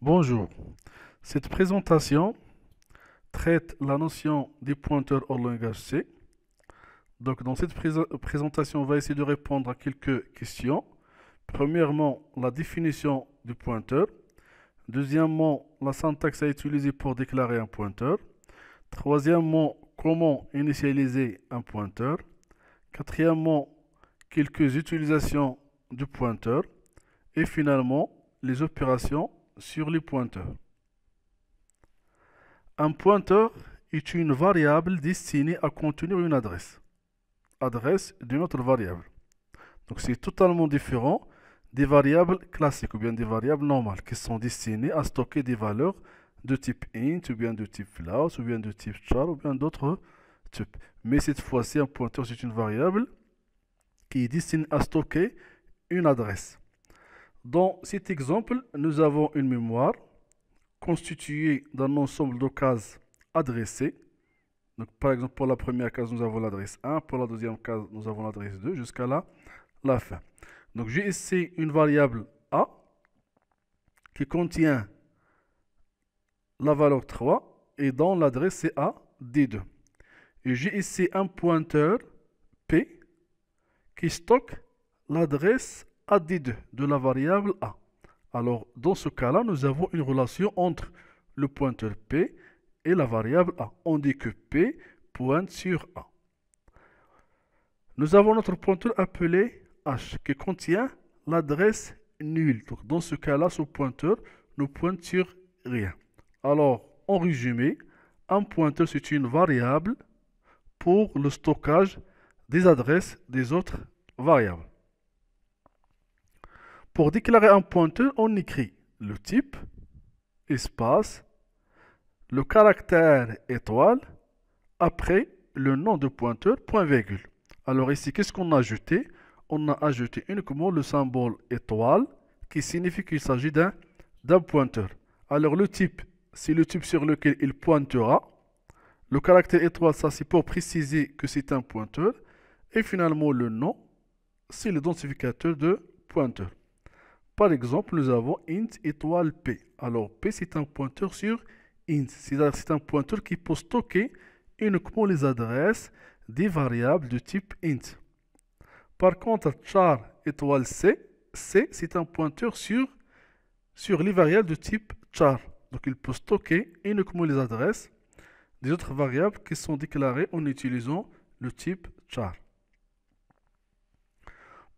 Bonjour. Cette présentation traite la notion des pointeurs au langage C. Donc, dans cette présentation, on va essayer de répondre à quelques questions. Premièrement, la définition du pointeur. Deuxièmement, la syntaxe à utiliser pour déclarer un pointeur. Troisièmement, comment initialiser un pointeur. Quatrièmement, quelques utilisations du pointeur. Et finalement, les opérations sur les pointeurs. Un pointeur est une variable destinée à contenir une adresse, adresse d'une autre variable. Donc c'est totalement différent des variables classiques ou bien des variables normales qui sont destinées à stocker des valeurs de type int ou bien de type float ou bien de type char ou bien d'autres types. Mais cette fois-ci, un pointeur, c'est une variable qui est destinée à stocker une adresse. Dans cet exemple, nous avons une mémoire constituée d'un ensemble de cases adressées. par exemple, pour la première case, nous avons l'adresse 1. Pour la deuxième case, nous avons l'adresse 2 jusqu'à là la fin. Donc, j'ai ici une variable A qui contient la valeur 3 et dans l'adresse c'est A, D2. Et j'ai ici un pointeur P qui stocke l'adresse AD2 de la variable A. Alors, dans ce cas-là, nous avons une relation entre le pointeur P et la variable A. On dit que P pointe sur A. Nous avons notre pointeur appelé H qui contient l'adresse nulle. Donc, dans ce cas-là, ce pointeur ne pointe sur rien. Alors, en résumé, un pointeur, c'est une variable pour le stockage des adresses des autres variables. Pour déclarer un pointeur, on écrit le type, espace, le caractère étoile, après le nom de pointeur, point virgule. Alors ici, qu'est-ce qu'on a ajouté On a ajouté uniquement le symbole étoile qui signifie qu'il s'agit d'un pointeur. Alors le type, c'est le type sur lequel il pointera. Le caractère étoile, ça c'est pour préciser que c'est un pointeur. Et finalement, le nom, c'est l'identificateur de pointeur. Par exemple, nous avons int étoile p. Alors p c'est un pointeur sur int, cest un pointeur qui peut stocker uniquement les adresses des variables de type int. Par contre, char étoile c, c c'est un pointeur sur, sur les variables de type char. Donc il peut stocker uniquement les adresses des autres variables qui sont déclarées en utilisant le type char.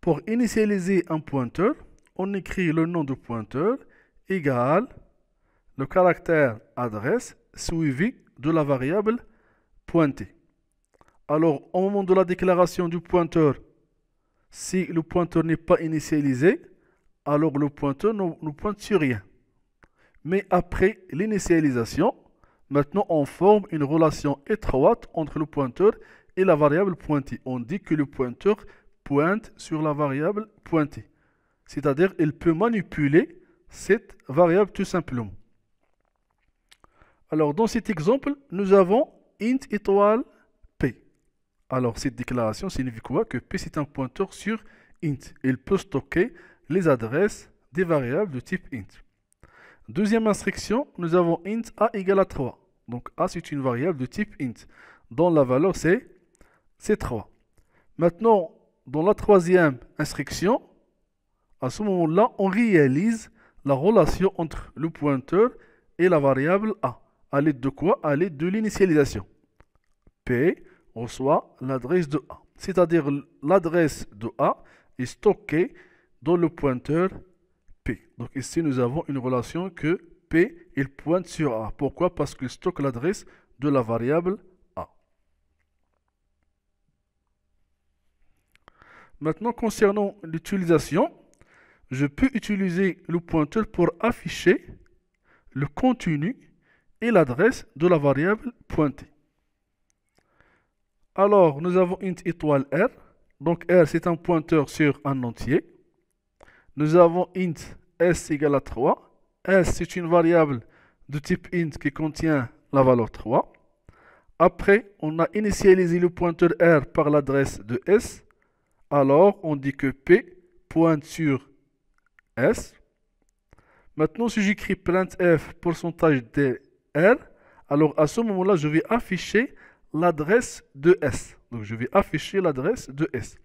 Pour initialiser un pointeur, on écrit le nom du pointeur égal le caractère adresse suivi de la variable pointée. Alors, au moment de la déclaration du pointeur, si le pointeur n'est pas initialisé, alors le pointeur ne, pointe sur rien. Mais après l'initialisation, maintenant on forme une relation étroite entre le pointeur et la variable pointée. On dit que le pointeur pointe sur la variable pointée. C'est-à-dire, il peut manipuler cette variable tout simplement. Alors, dans cet exemple, nous avons int étoile p. Alors, cette déclaration signifie quoi Que p, c'est un pointeur sur int. Il peut stocker les adresses des variables de type int. Deuxième instruction, nous avons int a égale à 3. Donc a, c'est une variable de type int, dont la valeur, c'est 3. Maintenant, dans la troisième instruction, à ce moment-là, on réalise la relation entre le pointeur et la variable A. À l'aide de quoi À l'aide de l'initialisation. P reçoit l'adresse de A. C'est-à-dire l'adresse de A est stockée dans le pointeur P. Donc ici, nous avons une relation que P, il pointe sur A. Pourquoi Parce qu'il stocke l'adresse de la variable A. Maintenant, concernant l'utilisation, je peux utiliser le pointeur pour afficher le contenu et l'adresse de la variable pointée. Alors, nous avons int étoile R. Donc, R, c'est un pointeur sur un entier. Nous avons int S égale à 3. S, c'est une variable de type int qui contient la valeur 3. Après, on a initialisé le pointeur R par l'adresse de S. Alors, on dit que P pointe sur Maintenant, si j'écris plainte F, pourcentage DR, alors à ce moment-là, je vais afficher l'adresse de S. Donc, je vais afficher l'adresse de S.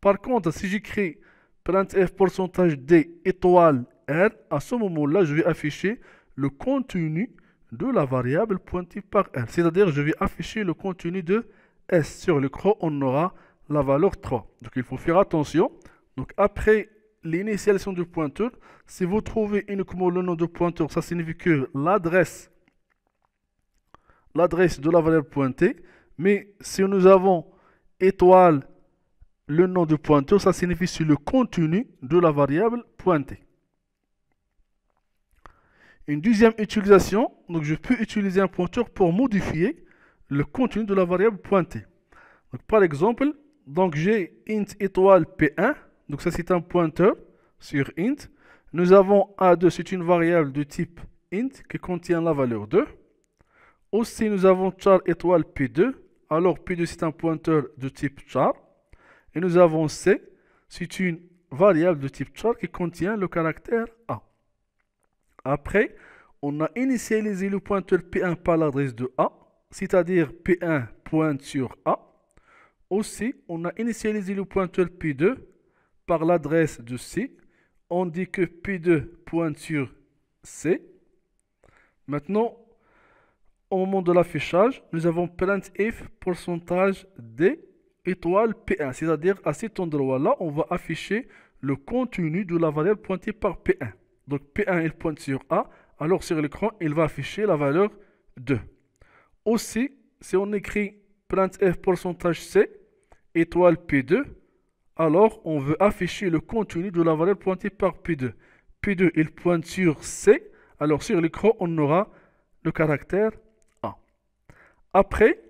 Par contre, si j'écris plainte F, pourcentage D, étoile R, à ce moment-là, je vais afficher le contenu de la variable pointée par R. C'est-à-dire, je vais afficher le contenu de S. Sur le CRO, on aura la valeur 3. Donc, il faut faire attention. Donc, après l'initialisation du pointeur. Si vous trouvez uniquement le nom de pointeur, ça signifie que l'adresse l'adresse de la variable pointée. Mais si nous avons étoile le nom du pointeur, ça signifie sur le contenu de la variable pointée. Une deuxième utilisation, donc je peux utiliser un pointeur pour modifier le contenu de la variable pointée. par exemple, donc j'ai int étoile p1 donc ça, c'est un pointeur sur int. Nous avons A2, c'est une variable de type int qui contient la valeur 2. Aussi, nous avons char étoile P2. Alors, P2, c'est un pointeur de type char. Et nous avons C, c'est une variable de type char qui contient le caractère A. Après, on a initialisé le pointeur P1 par l'adresse de A, c'est-à-dire P1 pointe sur A. Aussi, on a initialisé le pointeur P2 par l'adresse de C. On dit que P2 pointe sur C. Maintenant, au moment de l'affichage, nous avons printf pourcentage D étoile P1. C'est-à-dire à cet endroit-là, on va afficher le contenu de la valeur pointée par P1. Donc P1, il pointe sur A. Alors sur l'écran, il va afficher la valeur 2. Aussi, si on écrit printf pourcentage C étoile P2, alors on veut afficher le contenu de la valeur pointée par P2. P2, il pointe sur C, alors sur l'écran, on aura le caractère A. Après,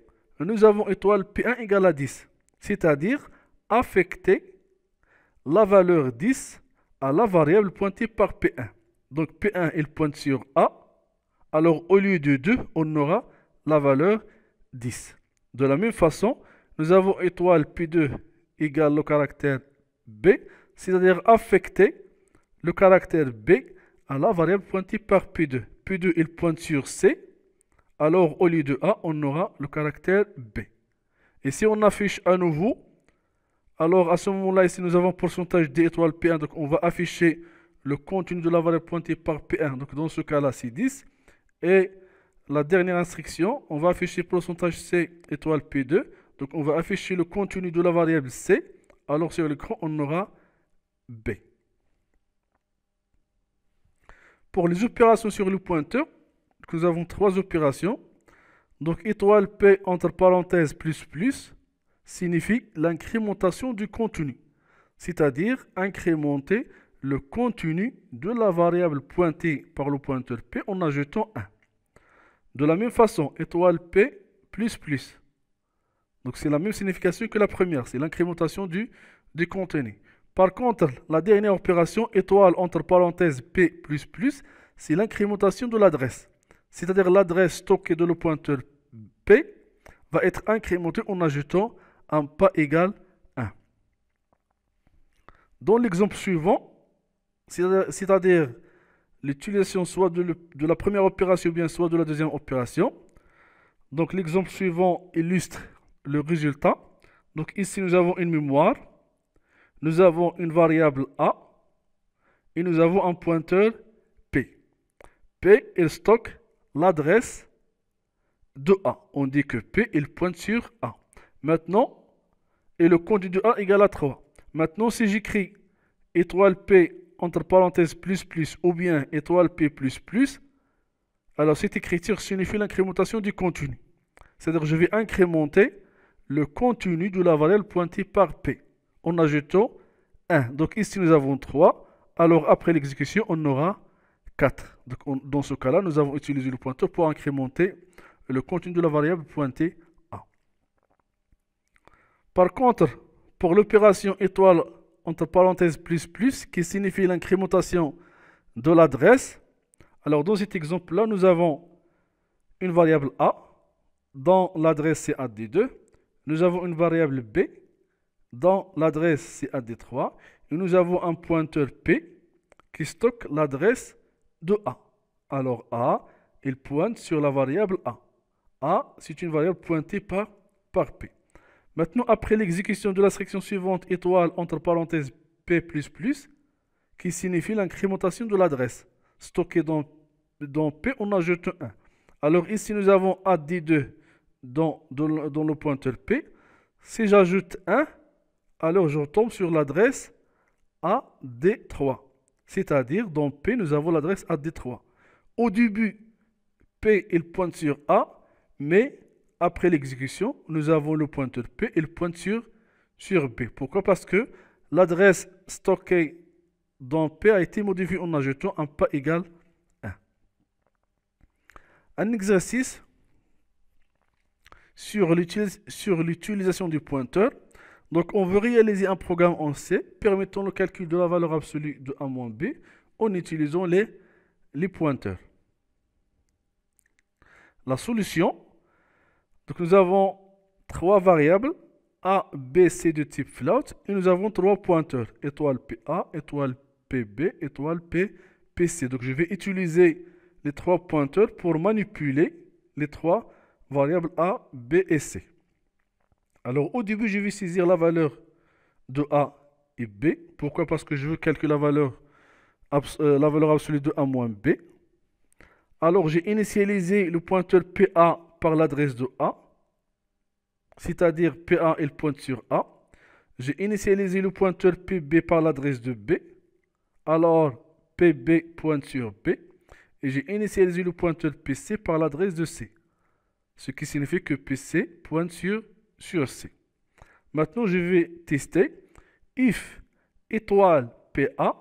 nous avons étoile P1 égale à 10, c'est-à-dire affecter la valeur 10 à la variable pointée par P1. Donc P1, il pointe sur A, alors au lieu de 2, on aura la valeur 10. De la même façon, nous avons étoile P2 égale le caractère B, c'est-à-dire affecter le caractère B à la variable pointée par P2. P2, il pointe sur C, alors au lieu de A, on aura le caractère B. Et si on affiche à nouveau, alors à ce moment-là, ici, nous avons pourcentage D étoile P1, donc on va afficher le contenu de la variable pointée par P1. Donc dans ce cas-là, c'est 10. Et la dernière instruction, on va afficher pourcentage C étoile P2. Donc on va afficher le contenu de la variable C. Alors sur l'écran, on aura B. Pour les opérations sur le pointeur, nous avons trois opérations. Donc étoile P entre parenthèses plus plus signifie l'incrémentation du contenu, c'est-à-dire incrémenter le contenu de la variable pointée par le pointeur P en ajoutant 1. De la même façon, étoile P plus plus donc c'est la même signification que la première, c'est l'incrémentation du, du contenu. Par contre, la dernière opération, étoile entre parenthèses P++, c'est l'incrémentation de l'adresse. C'est-à-dire l'adresse stockée de le pointeur P va être incrémentée en ajoutant un pas égal 1. Dans l'exemple suivant, c'est-à-dire l'utilisation soit de, de la première opération ou bien soit de la deuxième opération, donc l'exemple suivant illustre le résultat. Donc ici, nous avons une mémoire, nous avons une variable A et nous avons un pointeur P. P, il stocke l'adresse de A. On dit que P, il pointe sur A. Maintenant, et le contenu de A égale à 3. Maintenant, si j'écris étoile P entre parenthèses plus plus ou bien étoile P plus plus, alors cette écriture signifie l'incrémentation du contenu. C'est-à-dire je vais incrémenter le contenu de la variable pointée par P en ajoutant 1. Donc ici, nous avons 3. Alors après l'exécution, on aura 4. Donc dans ce cas-là, nous avons utilisé le pointeur pour incrémenter le contenu de la variable pointée A. Par contre, pour l'opération étoile entre parenthèses plus plus qui signifie l'incrémentation de l'adresse, alors dans cet exemple-là, nous avons une variable A dans l'adresse cad 2 nous avons une variable b dont l'adresse c'est AD3 et nous avons un pointeur p qui stocke l'adresse de A. Alors A, il pointe sur la variable A. A, c'est une variable pointée par, par P. Maintenant, après l'exécution de la section suivante, étoile entre parenthèses P++, qui signifie l'incrémentation de l'adresse. Stockée dans, dans P, on ajoute 1. Alors ici, nous avons AD2 dans, le pointeur P. Si j'ajoute 1, alors je retombe sur l'adresse AD3. C'est-à-dire, dans P, nous avons l'adresse AD3. Au début, P, il pointe sur A, mais après l'exécution, nous avons le pointeur P, il pointe sur, sur B. Pourquoi Parce que l'adresse stockée dans P a été modifiée en ajoutant un pas égal 1. Un exercice sur l'utilisation du pointeur. Donc on veut réaliser un programme en C permettant le calcul de la valeur absolue de A moins B en utilisant les, les pointeurs. La solution, donc nous avons trois variables, A, B, C de type float, et nous avons trois pointeurs, étoile PA, étoile PB, étoile P, PC. Donc je vais utiliser les trois pointeurs pour manipuler les trois variables A, B et C. Alors au début, je vais saisir la valeur de A et B. Pourquoi Parce que je veux calculer la valeur, euh, absolue de A moins B. Alors j'ai initialisé le pointeur PA par l'adresse de A. C'est-à-dire PA, il pointe sur A. J'ai initialisé le pointeur PB par l'adresse de B. Alors PB pointe sur B. Et j'ai initialisé le pointeur PC par l'adresse de C ce qui signifie que PC pointe sur, C. Maintenant, je vais tester if étoile PA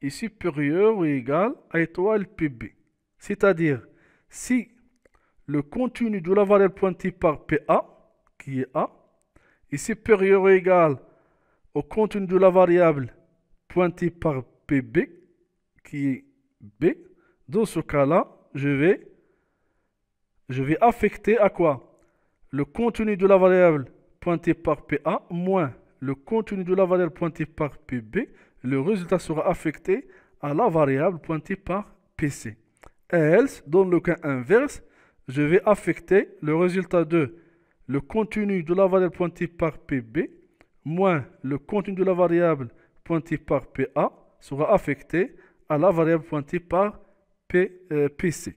est supérieur ou égal à étoile PB. C'est-à-dire, si le contenu de la variable pointée par PA, qui est A, est supérieur ou égal au contenu de la variable pointée par PB, qui est B, dans ce cas-là, je vais je vais affecter à quoi Le contenu de la variable pointée par PA moins le contenu de la variable pointée par PB. Le résultat sera affecté à la variable pointée par PC. Else, dans le cas inverse, je vais affecter le résultat de le contenu de la variable pointée par PB moins le contenu de la variable pointée par PA sera affecté à la variable pointée par PC. Euh,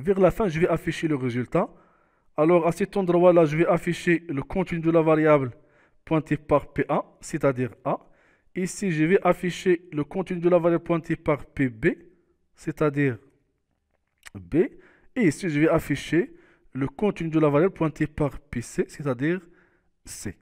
vers la fin, je vais afficher le résultat. Alors, à cet endroit-là, je vais afficher le contenu de la variable pointée par PA, c'est-à-dire A. Ici, je vais afficher le contenu de la variable pointée par PB, c'est-à-dire B. Et ici, je vais afficher le contenu de la variable pointée par PC, c'est-à-dire C.